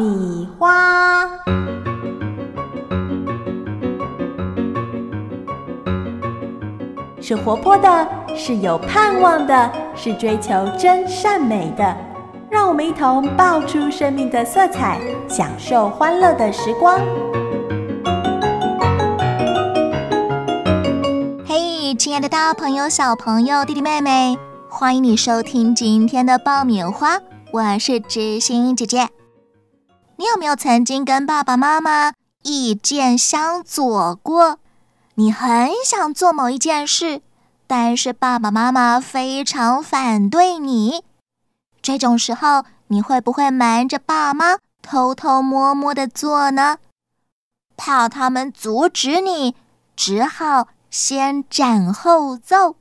米花是活泼的，是有盼望的，是追求真善美的。让我们一同爆出生命的色彩，享受欢乐的时光。嘿，亲爱的大朋友、小朋友、弟弟妹妹，欢迎你收听今天的爆米花，我是知心姐姐。你有没有曾经跟爸爸妈妈意见相左过？你很想做某一件事，但是爸爸妈妈非常反对你。这种时候，你会不会瞒着爸妈偷偷摸摸的做呢？怕他们阻止你，只好先斩后奏。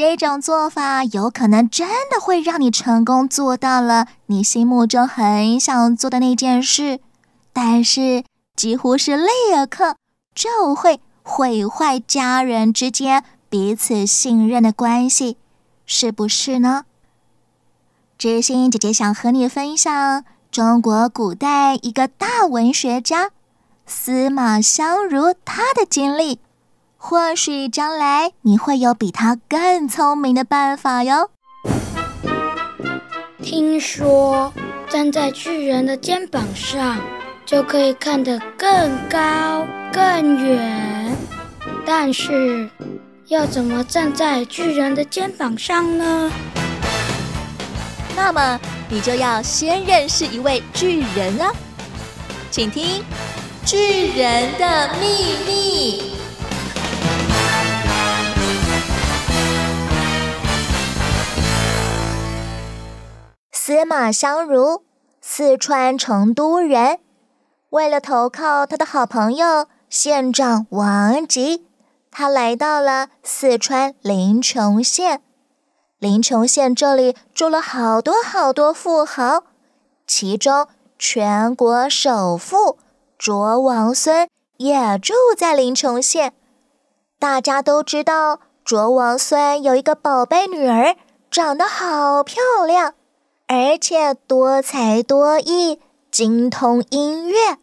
这种做法有可能真的会让你成功做到了你心目中很想做的那件事，但是几乎是立刻就会毁坏家人之间彼此信任的关系，是不是呢？知心姐姐想和你分享中国古代一个大文学家司马相如他的经历。或许将来你会有比他更聪明的办法哟。听说站在巨人的肩膀上，就可以看得更高更远。但是，要怎么站在巨人的肩膀上呢？那么，你就要先认识一位巨人啊！请听《巨人的秘密》。司马相如，四川成都人。为了投靠他的好朋友县长王吉，他来到了四川临邛县。临邛县这里住了好多好多富豪，其中全国首富卓王孙也住在临邛县。大家都知道，卓王孙有一个宝贝女儿，长得好漂亮。而且多才多艺，精通音乐。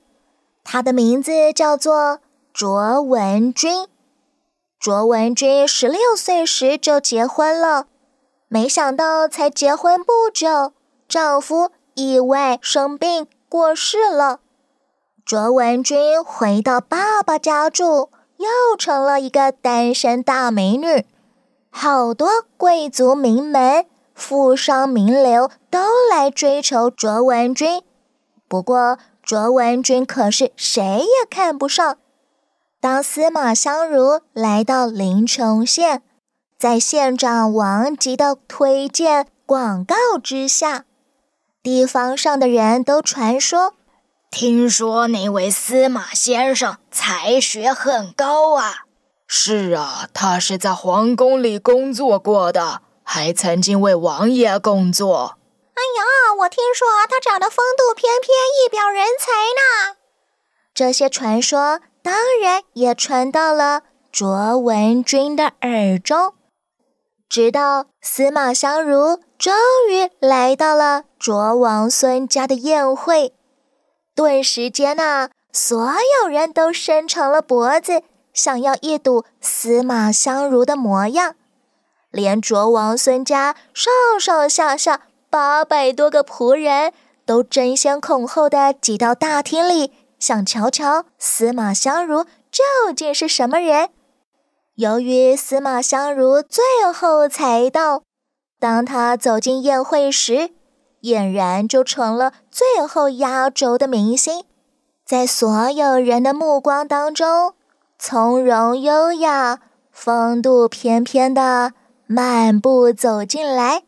他的名字叫做卓文君。卓文君十六岁时就结婚了，没想到才结婚不久，丈夫意外生病过世了。卓文君回到爸爸家住，又成了一个单身大美女。好多贵族名门。富商名流都来追求卓文君，不过卓文君可是谁也看不上。当司马相如来到临邛县，在县长王吉的推荐广告之下，地方上的人都传说：听说那位司马先生才学很高啊！是啊，他是在皇宫里工作过的。还曾经为王爷工作。哎呀，我听说他长得风度翩翩，一表人才呢。这些传说当然也传到了卓文君的耳中。直到司马相如终于来到了卓王孙家的宴会，顿时间呢，所有人都伸长了脖子，想要一睹司马相如的模样。连卓王孙家上上下下八百多个仆人都争先恐后地挤到大厅里，想瞧瞧司马相如究竟是什么人。由于司马相如最后才到，当他走进宴会时，俨然就成了最后压轴的明星，在所有人的目光当中，从容优雅、风度翩翩的。漫步走进来，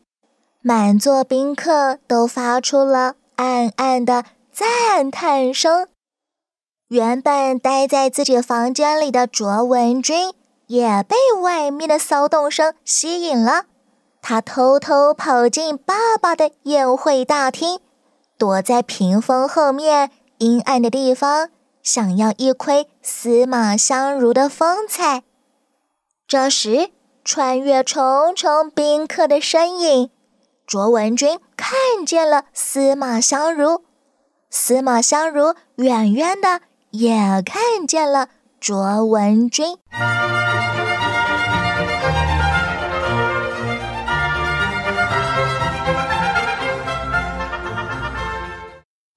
满座宾客都发出了暗暗的赞叹声。原本待在自己房间里的卓文君也被外面的骚动声吸引了，他偷偷跑进爸爸的宴会大厅，躲在屏风后面阴暗的地方，想要一窥司马相如的风采。这时。穿越重重宾客的身影，卓文君看见了司马相如，司马相如远远的也看见了卓文君。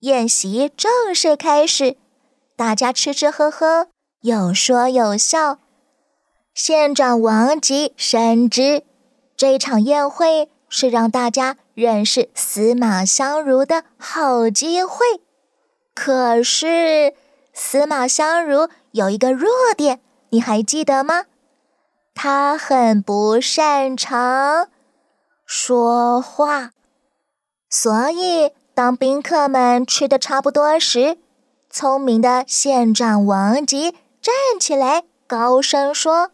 宴席正式开始，大家吃吃喝喝，有说有笑。县长王吉深知，这场宴会是让大家认识司马相如的好机会。可是，司马相如有一个弱点，你还记得吗？他很不擅长说话，所以当宾客们吃的差不多时，聪明的县长王吉站起来，高声说。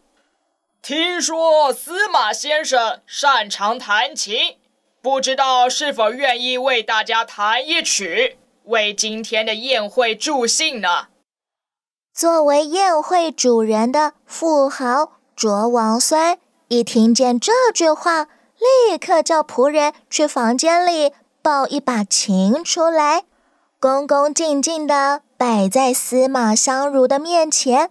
听说司马先生擅长弹琴，不知道是否愿意为大家弹一曲，为今天的宴会助兴呢？作为宴会主人的富豪卓王孙一听见这句话，立刻叫仆人去房间里抱一把琴出来，恭恭敬敬地摆在司马相如的面前。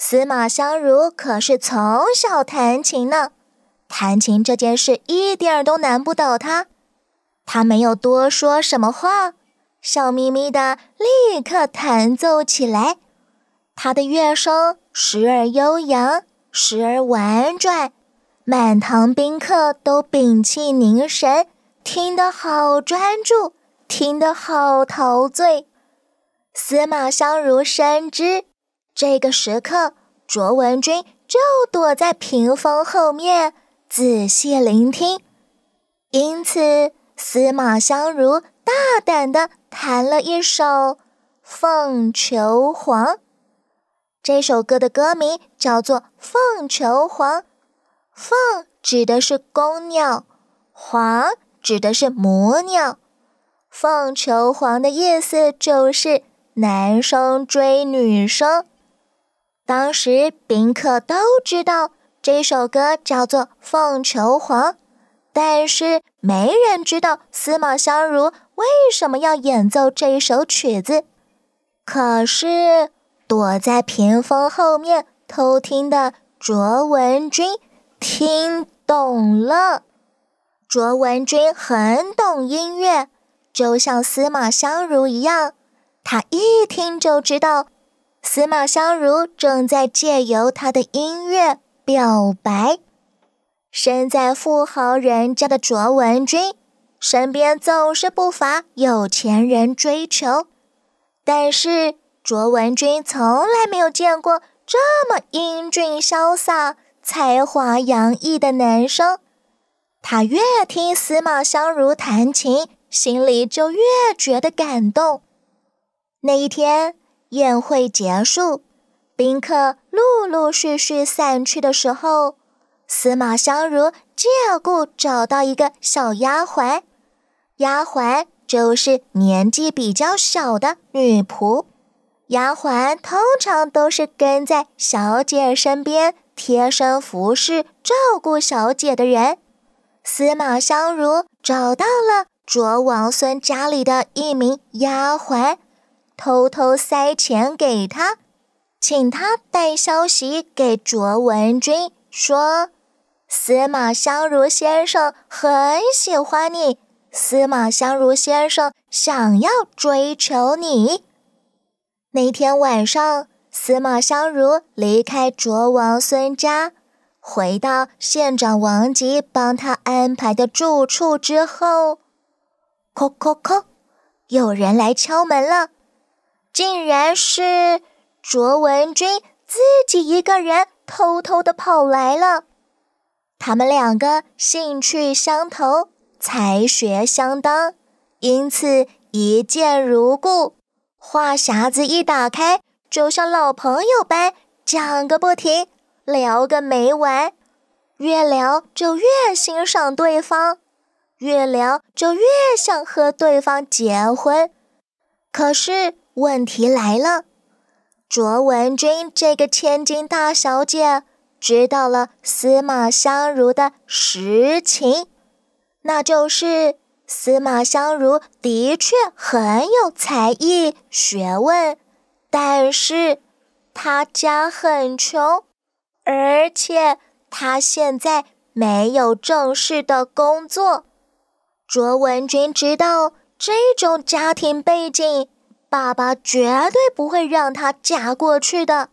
司马相如可是从小弹琴呢，弹琴这件事一点儿都难不倒他。他没有多说什么话，笑眯眯的立刻弹奏起来。他的乐声时而悠扬，时而婉转，满堂宾客都屏气凝神，听得好专注，听得好陶醉。司马相如深知。这个时刻，卓文君就躲在屏风后面仔细聆听。因此，司马相如大胆地弹了一首《凤求凰》。这首歌的歌名叫做《凤求凰》。凤指的是公鸟，凰指的是母鸟。《凤求凰》的意思就是男生追女生。当时宾客都知道这首歌叫做《凤求凰》，但是没人知道司马相如为什么要演奏这首曲子。可是躲在屏风后面偷听的卓文君听懂了。卓文君很懂音乐，就像司马相如一样，他一听就知道。司马相如正在借由他的音乐表白。身在富豪人家的卓文君，身边总是不乏有钱人追求。但是卓文君从来没有见过这么英俊潇洒、才华洋溢的男生。他越听司马相如弹琴，心里就越觉得感动。那一天。宴会结束，宾客陆陆续续散去的时候，司马相如借故找到一个小丫鬟。丫鬟就是年纪比较小的女仆，丫鬟通常都是跟在小姐身边贴身服侍、照顾小姐的人。司马相如找到了卓王孙家里的一名丫鬟。偷偷塞钱给他，请他带消息给卓文君，说司马相如先生很喜欢你，司马相如先生想要追求你。那天晚上，司马相如离开卓王孙家，回到县长王吉帮他安排的住处之后，叩叩叩，有人来敲门了。竟然是卓文君自己一个人偷偷的跑来了。他们两个兴趣相投，才学相当，因此一见如故。话匣子一打开，就像老朋友般讲个不停，聊个没完。越聊就越欣赏对方，越聊就越想和对方结婚。可是问题来了，卓文君这个千金大小姐知道了司马相如的实情，那就是司马相如的确很有才艺、学问，但是他家很穷，而且他现在没有正式的工作。卓文君知道。这种家庭背景，爸爸绝对不会让他嫁过去的，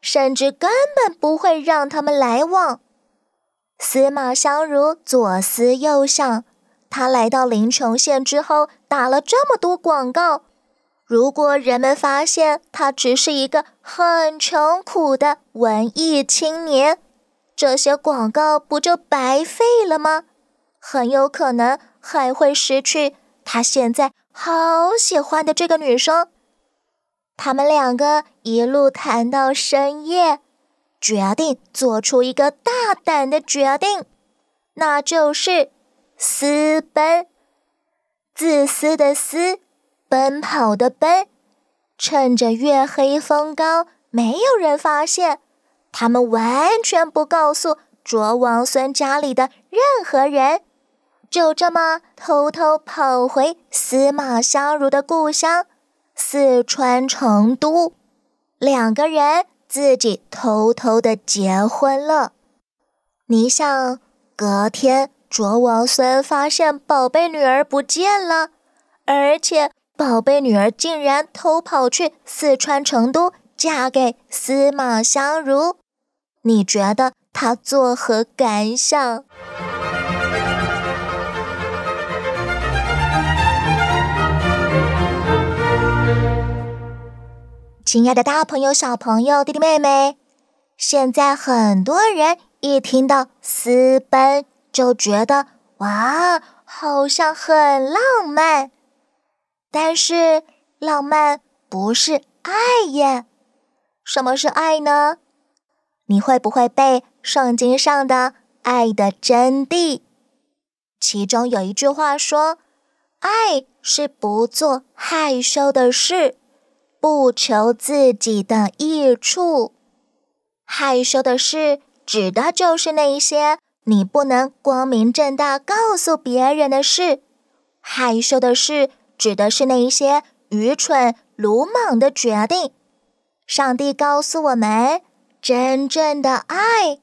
甚至根本不会让他们来往。司马相如左思右想，他来到临邛县之后打了这么多广告，如果人们发现他只是一个很穷苦的文艺青年，这些广告不就白费了吗？很有可能还会失去。他现在好喜欢的这个女生，他们两个一路谈到深夜，决定做出一个大胆的决定，那就是私奔。自私的私，奔跑的奔，趁着月黑风高，没有人发现，他们完全不告诉卓王孙家里的任何人。就这么偷偷跑回司马相如的故乡四川成都，两个人自己偷偷的结婚了。你想，隔天卓王孙发现宝贝女儿不见了，而且宝贝女儿竟然偷跑去四川成都嫁给司马相如，你觉得他作何感想？亲爱的大朋友、小朋友、弟弟妹妹，现在很多人一听到“私奔”就觉得哇，好像很浪漫。但是，浪漫不是爱耶。什么是爱呢？你会不会背《圣经》上的“爱的真谛”？其中有一句话说：“爱是不做害羞的事。”不求自己的益处，害羞的事指的就是那一些你不能光明正大告诉别人的事。害羞的事指的是那一些愚蠢、鲁莽的决定。上帝告诉我们，真正的爱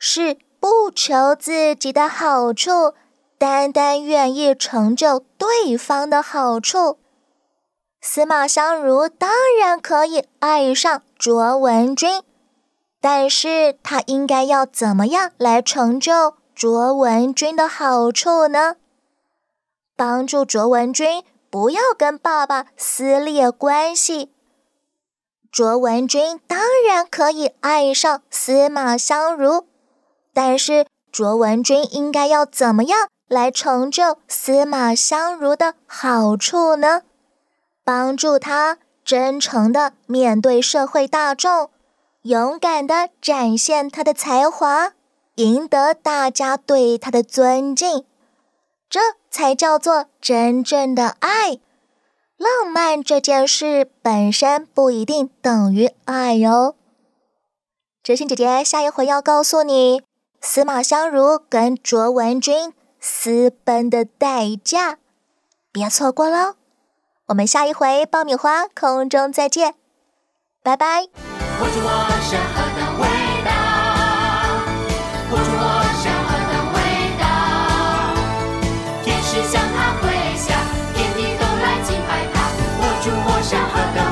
是不求自己的好处，单单愿意成就对方的好处。司马相如当然可以爱上卓文君，但是他应该要怎么样来成就卓文君的好处呢？帮助卓文君不要跟爸爸撕裂关系。卓文君当然可以爱上司马相如，但是卓文君应该要怎么样来成就司马相如的好处呢？帮助他真诚的面对社会大众，勇敢的展现他的才华，赢得大家对他的尊敬，这才叫做真正的爱。浪漫这件事本身不一定等于爱哟。哲心姐姐下一回要告诉你司马相如跟卓文君私奔的代价，别错过喽。我们下一回爆米花空中再见，拜拜。我祝我的味道，我我的味道，天使向他天地都来拜他，我我的。